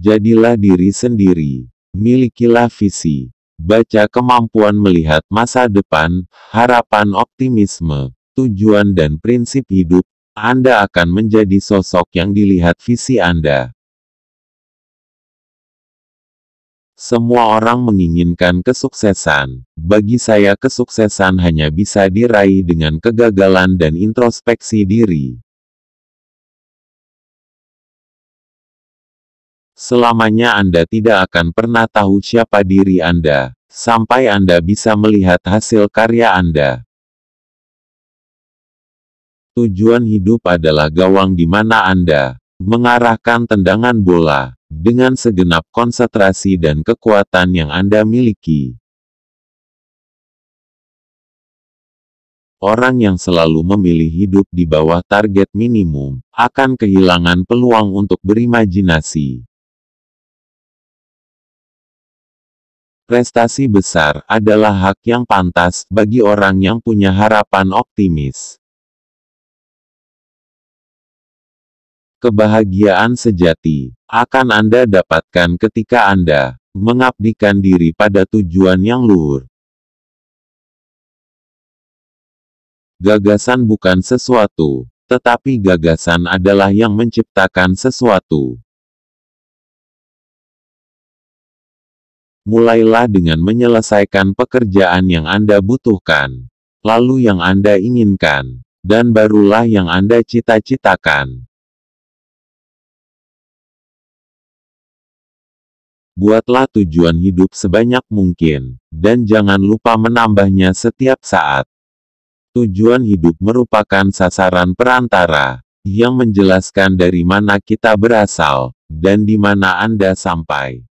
Jadilah diri sendiri. Milikilah visi. Baca kemampuan melihat masa depan, harapan optimisme, tujuan dan prinsip hidup, Anda akan menjadi sosok yang dilihat visi Anda. Semua orang menginginkan kesuksesan. Bagi saya, kesuksesan hanya bisa diraih dengan kegagalan dan introspeksi diri. Selamanya Anda tidak akan pernah tahu siapa diri Anda, sampai Anda bisa melihat hasil karya Anda. Tujuan hidup adalah gawang di mana Anda mengarahkan tendangan bola dengan segenap konsentrasi dan kekuatan yang Anda miliki. Orang yang selalu memilih hidup di bawah target minimum akan kehilangan peluang untuk berimajinasi. Prestasi besar adalah hak yang pantas bagi orang yang punya harapan optimis. Kebahagiaan sejati akan Anda dapatkan ketika Anda mengabdikan diri pada tujuan yang luhur. Gagasan bukan sesuatu, tetapi gagasan adalah yang menciptakan sesuatu. mulailah dengan menyelesaikan pekerjaan yang Anda butuhkan, lalu yang Anda inginkan, dan barulah yang Anda cita-citakan. Buatlah tujuan hidup sebanyak mungkin, dan jangan lupa menambahnya setiap saat. Tujuan hidup merupakan sasaran perantara yang menjelaskan dari mana kita berasal dan di mana Anda sampai.